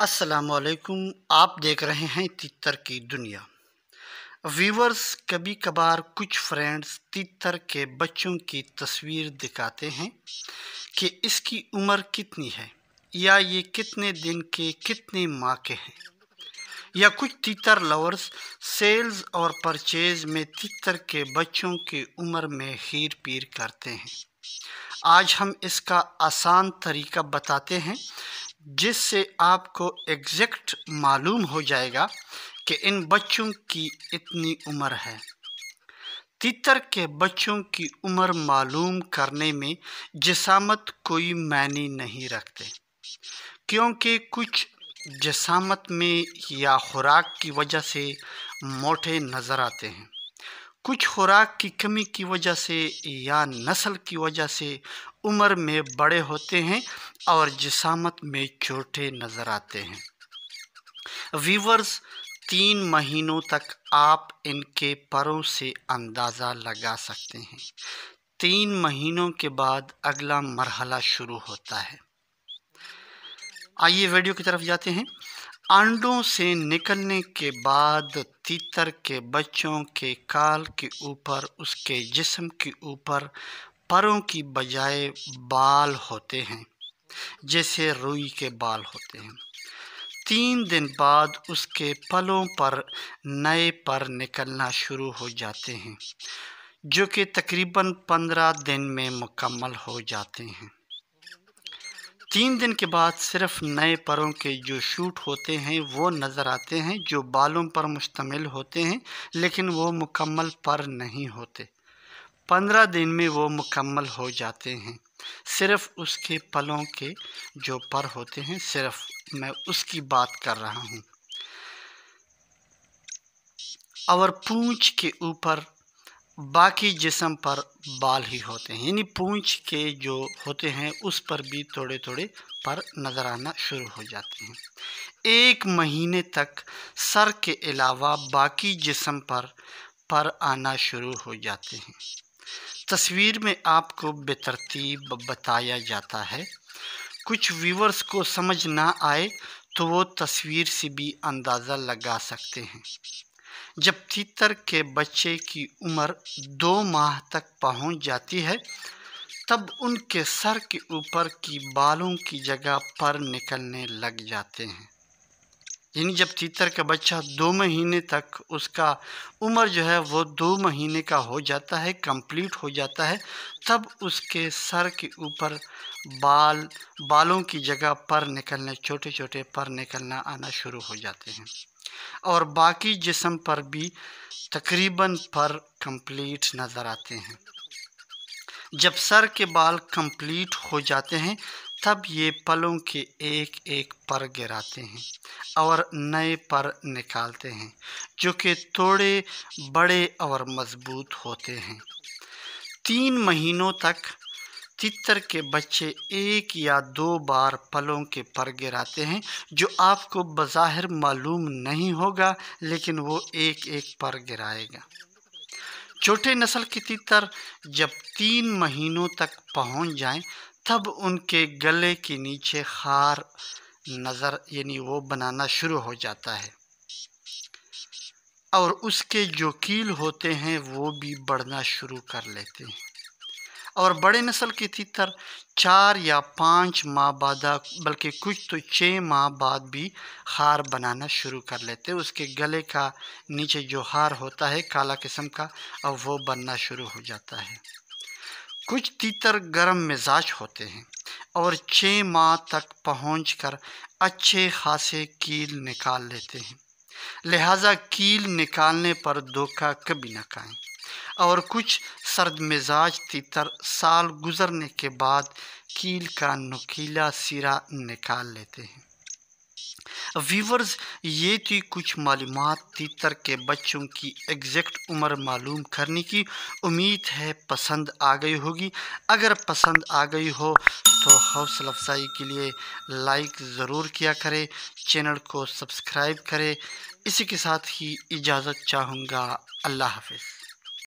असलकुम आप देख रहे हैं तितर की दुनिया व्यूवर्स कभी कभार कुछ फ्रेंड्स तितर के बच्चों की तस्वीर दिखाते हैं कि इसकी उम्र कितनी है या ये कितने दिन के कितने माह के हैं या कुछ तीतर लवर्स सेल्स और परचेज में तीतर के बच्चों की उम्र में हीर पीर करते हैं आज हम इसका आसान तरीका बताते हैं जिससे आपको एग्जैक्ट मालूम हो जाएगा कि इन बच्चों की इतनी उम्र है तीतर के बच्चों की उम्र मालूम करने में जसामत कोई मायने नहीं रखते क्योंकि कुछ जसामत में या खुराक की वजह से मोटे नज़र आते हैं कुछ खुराक की कमी की वजह से या नस्ल की वजह से उम्र में बड़े होते हैं और जिसामत में छोटे नज़र आते हैं वीवर्स तीन महीनों तक आप इनके परों से अंदाज़ा लगा सकते हैं तीन महीनों के बाद अगला मरहला शुरू होता है आइए वीडियो की तरफ जाते हैं अंडों से निकलने के बाद तीतर के बच्चों के काल के ऊपर उसके जिस्म के ऊपर परों की बजाय बाल होते हैं जैसे रुई के बाल होते हैं तीन दिन बाद उसके पलों पर नए पर निकलना शुरू हो जाते हैं जो कि तकरीबन पंद्रह दिन में मुकम्मल हो जाते हैं तीन दिन के बाद सिर्फ नए परों के जो शूट होते हैं वो नज़र आते हैं जो बालों पर मुश्तमिल होते हैं लेकिन वो मुकम्मल पर नहीं होते पंद्रह दिन में वो मुकम्मल हो जाते हैं सिर्फ उसके पलों के जो पर होते हैं सिर्फ मैं उसकी बात कर रहा हूँ और पूँछ के ऊपर बाकी जिसम पर बाल ही होते हैं यानी पूंछ के जो होते हैं उस पर भी थोड़े थोड़े पर नज़र आना शुरू हो जाते हैं एक महीने तक सर के अलावा बाकी जिसम पर पर आना शुरू हो जाते हैं तस्वीर में आपको बेतरतीब बताया जाता है कुछ व्यूवर्स को समझ ना आए तो वो तस्वीर से भी अंदाज़ा लगा सकते हैं जब तीतर के बच्चे की उम्र दो माह तक पहुंच जाती है तब उनके सर के ऊपर की बालों की जगह पर निकलने लग जाते हैं यानी जब तीतर का बच्चा दो महीने तक उसका उम्र जो है वो दो महीने का हो जाता है कंप्लीट हो जाता है तब उसके सर के ऊपर बाल बालों की जगह पर निकलने छोटे छोटे पर निकलना आना शुरू हो जाते हैं और बाकी जिसम पर भी तकरीबन पर कंप्लीट नज़र आते हैं जब सर के बाल कंप्लीट हो जाते हैं तब ये पलों के एक एक पर गिराते हैं और नए पर निकालते हैं जो कि थोड़े बड़े और मज़बूत होते हैं तीन महीनों तक तितर के बच्चे एक या दो बार पलों के पर गिराते हैं जो आपको बज़ाहिर मालूम नहीं होगा लेकिन वो एक एक पर गिराएगा छोटे नस्ल के तितर जब तीन महीनों तक पहुंच जाएं तब उनके गले के नीचे खार नज़र यानी वो बनाना शुरू हो जाता है और उसके जो कील होते हैं वो भी बढ़ना शुरू कर लेते हैं और बड़े नस्ल के तीतर चार या पाँच माह बाद बल्कि कुछ तो छः माह बाद भी हार बनाना शुरू कर लेते उसके गले का नीचे जो हार होता है काला किस्म का अब वो बनना शुरू हो जाता है कुछ तीतर गर्म मिजाज होते हैं और छः माह तक पहुँच कर अच्छे खासे कील निकाल लेते हैं लिहाजा कील निकालने पर धोखा कभी ना खाएँ और कुछ सर्द मिजाज तीतर साल गुजरने के बाद कील का नुकीला सिरा निकाल लेते हैं व्यूवर्स ये थी कुछ मालूम तीतर के बच्चों की एग्जैक्ट उम्र मालूम करने की उम्मीद है पसंद आ गई होगी अगर पसंद आ गई हो तो हौसला अफजाई के लिए लाइक ज़रूर किया करें चैनल को सब्सक्राइब करें इसी के साथ ही इजाज़त चाहूँगा अल्लाह हाफिज़